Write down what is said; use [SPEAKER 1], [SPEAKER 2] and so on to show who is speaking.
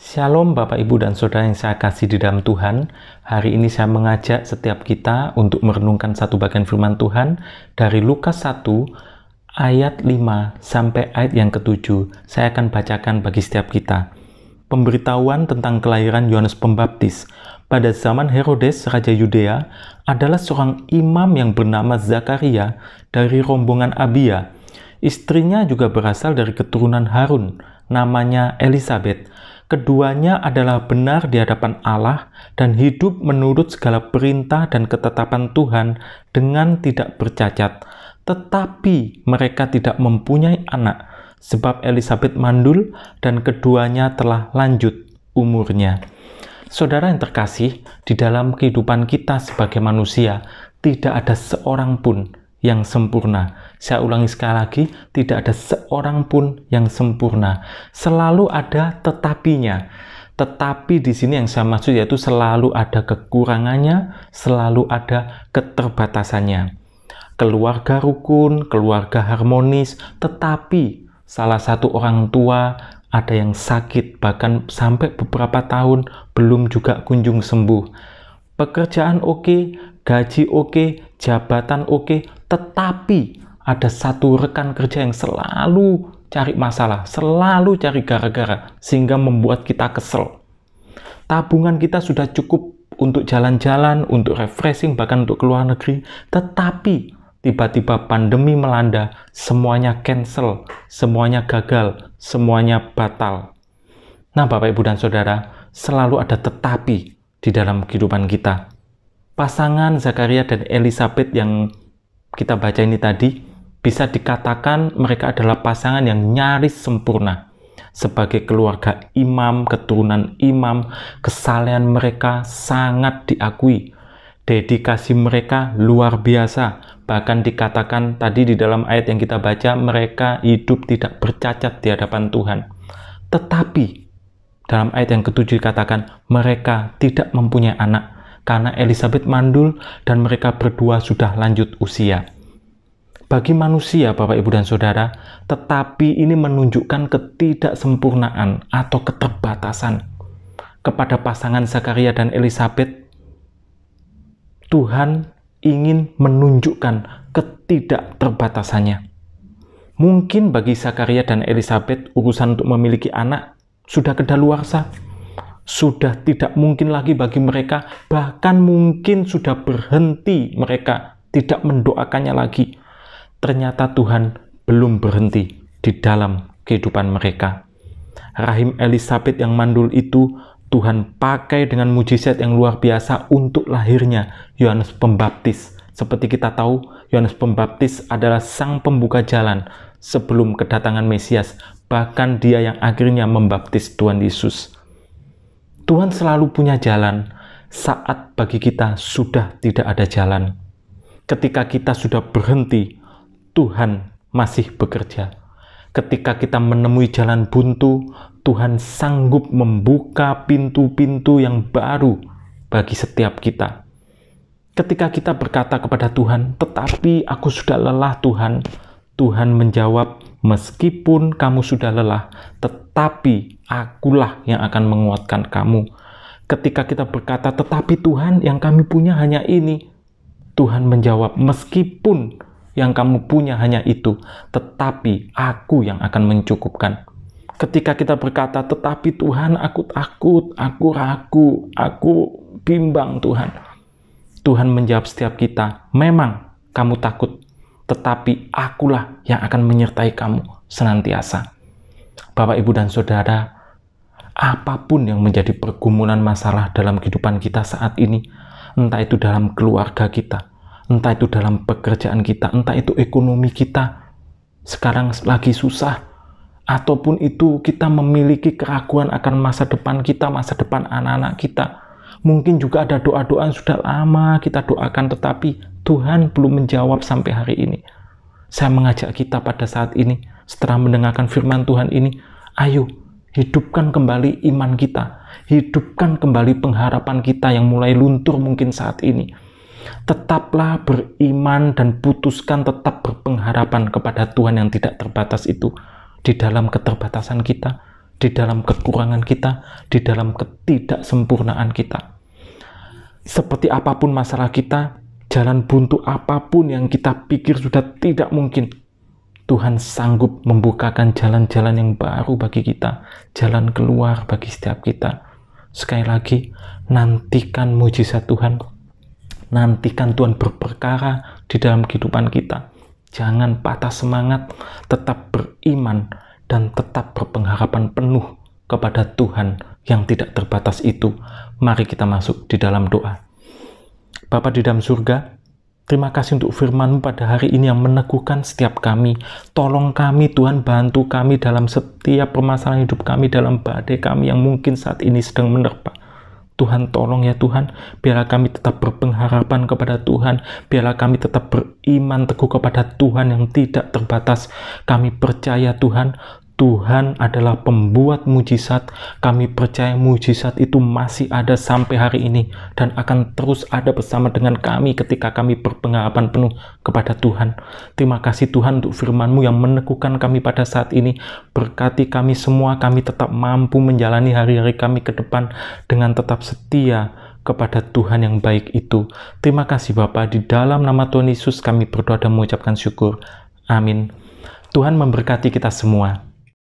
[SPEAKER 1] Shalom Bapak Ibu dan Saudara yang saya kasih di dalam Tuhan. Hari ini saya mengajak setiap kita untuk merenungkan satu bagian firman Tuhan dari Lukas 1 ayat 5 sampai ayat yang ketujuh. Saya akan bacakan bagi setiap kita. Pemberitahuan tentang kelahiran Yohanes Pembaptis pada zaman Herodes Raja Yudea adalah seorang imam yang bernama Zakaria dari rombongan Abia. Istrinya juga berasal dari keturunan Harun, namanya Elizabeth Keduanya adalah benar di hadapan Allah dan hidup menurut segala perintah dan ketetapan Tuhan dengan tidak bercacat. Tetapi mereka tidak mempunyai anak, sebab Elizabeth mandul dan keduanya telah lanjut umurnya. Saudara yang terkasih, di dalam kehidupan kita sebagai manusia, tidak ada seorang pun yang sempurna. Saya ulangi sekali lagi, tidak ada seorang pun yang sempurna. Selalu ada tetapinya. Tetapi di sini yang saya maksud yaitu selalu ada kekurangannya, selalu ada keterbatasannya. Keluarga rukun, keluarga harmonis, tetapi salah satu orang tua ada yang sakit bahkan sampai beberapa tahun belum juga kunjung sembuh. Pekerjaan oke, gaji oke, jabatan oke, tetapi ada satu rekan kerja yang selalu cari masalah, selalu cari gara-gara, sehingga membuat kita kesel. Tabungan kita sudah cukup untuk jalan-jalan, untuk refreshing, bahkan untuk ke luar negeri, tetapi tiba-tiba pandemi melanda, semuanya cancel, semuanya gagal, semuanya batal. Nah, Bapak, Ibu, dan Saudara, selalu ada tetapi di dalam kehidupan kita pasangan Zakaria dan Elizabeth yang kita baca ini tadi bisa dikatakan mereka adalah pasangan yang nyaris sempurna sebagai keluarga imam, keturunan imam, kesalehan mereka sangat diakui. Dedikasi mereka luar biasa. Bahkan dikatakan tadi di dalam ayat yang kita baca, mereka hidup tidak bercacat di hadapan Tuhan. Tetapi, dalam ayat yang ketujuh dikatakan, mereka tidak mempunyai anak karena Elizabeth mandul dan mereka berdua sudah lanjut usia. Bagi manusia, Bapak, Ibu, dan Saudara, tetapi ini menunjukkan ketidaksempurnaan atau keterbatasan kepada pasangan Zakaria dan Elizabeth. Tuhan ingin menunjukkan ketidakterbatasannya. Mungkin bagi Zakaria dan Elizabeth, urusan untuk memiliki anak sudah kedaluarsa sudah tidak mungkin lagi bagi mereka, bahkan mungkin sudah berhenti mereka tidak mendoakannya lagi. Ternyata Tuhan belum berhenti di dalam kehidupan mereka. Rahim Elizabeth yang mandul itu Tuhan pakai dengan mujizat yang luar biasa untuk lahirnya Yohanes Pembaptis. Seperti kita tahu, Yohanes Pembaptis adalah sang pembuka jalan sebelum kedatangan Mesias, bahkan dia yang akhirnya membaptis Tuhan Yesus. Tuhan selalu punya jalan saat bagi kita sudah tidak ada jalan. Ketika kita sudah berhenti, Tuhan masih bekerja. Ketika kita menemui jalan buntu, Tuhan sanggup membuka pintu-pintu yang baru bagi setiap kita. Ketika kita berkata kepada Tuhan, "Tetapi aku sudah lelah, Tuhan," Tuhan menjawab, Meskipun kamu sudah lelah, tetapi akulah yang akan menguatkan kamu. Ketika kita berkata, tetapi Tuhan yang kami punya hanya ini. Tuhan menjawab, meskipun yang kamu punya hanya itu, tetapi aku yang akan mencukupkan. Ketika kita berkata, tetapi Tuhan aku takut, aku ragu, aku bimbang Tuhan. Tuhan menjawab setiap kita, memang kamu takut, tetapi akulah yang akan menyertai kamu senantiasa. Bapak, Ibu, dan Saudara, apapun yang menjadi pergumulan masalah dalam kehidupan kita saat ini, entah itu dalam keluarga kita, entah itu dalam pekerjaan kita, entah itu ekonomi kita, sekarang lagi susah, ataupun itu kita memiliki keraguan akan masa depan kita, masa depan anak-anak kita. Mungkin juga ada doa-doa yang sudah lama kita doakan tetapi Tuhan belum menjawab sampai hari ini. Saya mengajak kita pada saat ini, setelah mendengarkan firman Tuhan ini, ayo hidupkan kembali iman kita, hidupkan kembali pengharapan kita yang mulai luntur mungkin saat ini. Tetaplah beriman dan putuskan tetap berpengharapan kepada Tuhan yang tidak terbatas itu di dalam keterbatasan kita, di dalam kekurangan kita, di dalam ketidaksempurnaan kita. Seperti apapun masalah kita, jalan buntu apapun yang kita pikir sudah tidak mungkin, Tuhan sanggup membukakan jalan-jalan yang baru bagi kita, jalan keluar bagi setiap kita. Sekali lagi, nantikan mujizat Tuhan. Nantikan Tuhan berperkara di dalam kehidupan kita. Jangan patah semangat, tetap beriman dan tetap berpengharapan penuh kepada Tuhan yang tidak terbatas itu. Mari kita masuk di dalam doa. Bapa di dalam surga, Terima kasih untuk firman pada hari ini yang meneguhkan setiap kami. Tolong kami Tuhan bantu kami dalam setiap permasalahan hidup kami, dalam badai kami yang mungkin saat ini sedang menerpa. Tuhan tolong ya Tuhan, biarlah kami tetap berpengharapan kepada Tuhan, biarlah kami tetap beriman teguh kepada Tuhan yang tidak terbatas. Kami percaya Tuhan, Tuhan adalah pembuat mujizat. Kami percaya mujizat itu masih ada sampai hari ini dan akan terus ada bersama dengan kami ketika kami berpengharapan penuh kepada Tuhan. Terima kasih Tuhan untuk firman-Mu yang meneguhkan kami pada saat ini. Berkati kami semua, kami tetap mampu menjalani hari-hari kami ke depan dengan tetap setia kepada Tuhan yang baik itu. Terima kasih Bapak, di dalam nama Tuhan Yesus kami berdoa dan mengucapkan syukur. Amin. Tuhan memberkati kita semua.